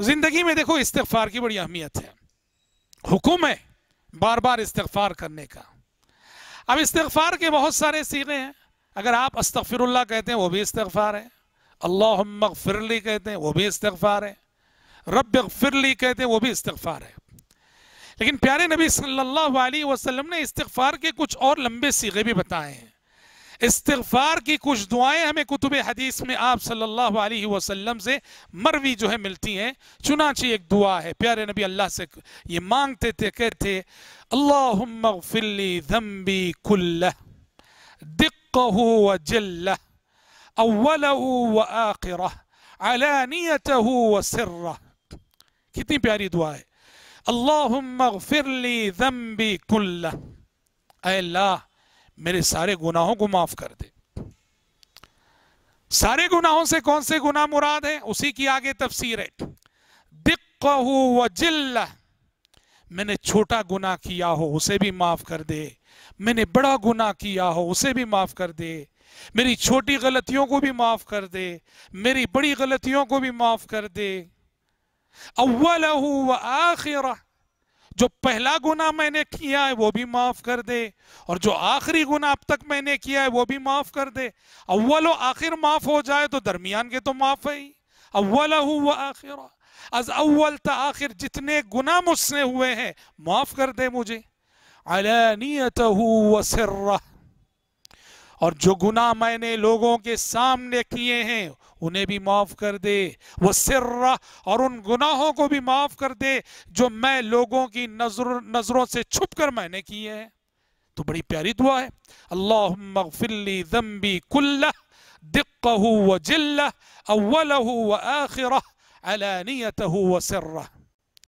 ज़िंदगी में देखो इस्तफार की बड़ी अहमियत है हुक्म है बार बार इस्तफार करने का अब इस्तफार के बहुत सारे सीने हैं अगर आप अस्तफ़िरल्ला कहते हैं वो भी इस्तफार है अल्लाह फिरली कहते हैं वो भी इस्तफार है रब फिरली कहते हैं वो भी इस्तफार है लेकिन प्यारे नबी सल्लल्लाहु अलैहि वसल्लम ने इस्तफार के कुछ और लंबे सीगे भी बताए हैं इस्तफार की कुछ दुआएं हमें कुतुब हदीस में आप सल्लल्लाहु अलैहि वसल्लम से मरवी जो है मिलती हैं चुनाची एक दुआ है प्यारे नबी अल्लाह से ये मांगते थे कहते कितनी प्यारी दुआ है अल्लाहम्मगफिरली धम्बी कुल्लह अल्लाह मेरे सारे गुनाहों को माफ कर दे सारे गुनाहों से कौन से गुनाह मुराद है उसी की आगे तफसीर है दिक्कहू व मैंने छोटा गुनाह किया हो उसे भी माफ कर दे मैंने बड़ा गुनाह किया हो उसे भी माफ कर दे मेरी छोटी गलतियों को भी माफ कर दे मेरी बड़ी गलतियों को भी माफ कर दे अव्वल व आखिरा जो पहला गुना मैंने किया है वो भी माफ कर दे और जो आखिरी गुना अब तक मैंने किया है वो भी माफ कर दे अव्वल आखिर माफ हो जाए तो दरमियान के तो माफ है ही अव्वल हुआ आखिर अज अव्वल त आखिर जितने गुना मुझसे हुए हैं माफ कर दे मुझे अलनीत सिर्रा और जो गुनाह मैंने लोगों के सामने किए हैं उन्हें भी माफ़ कर दे वो सिर्रा और उन गुनाहों को भी माफ़ कर दे जो मैं लोगों की नजर नज़रों से छुप कर मैंने किए हैं तो बड़ी प्यारी दुआ है अल्लाह मगफिल्ली दम्बी कुल्ला दिक्कहू व अव्वल अव्वलहू व आखिर अलानियत व सिर्रा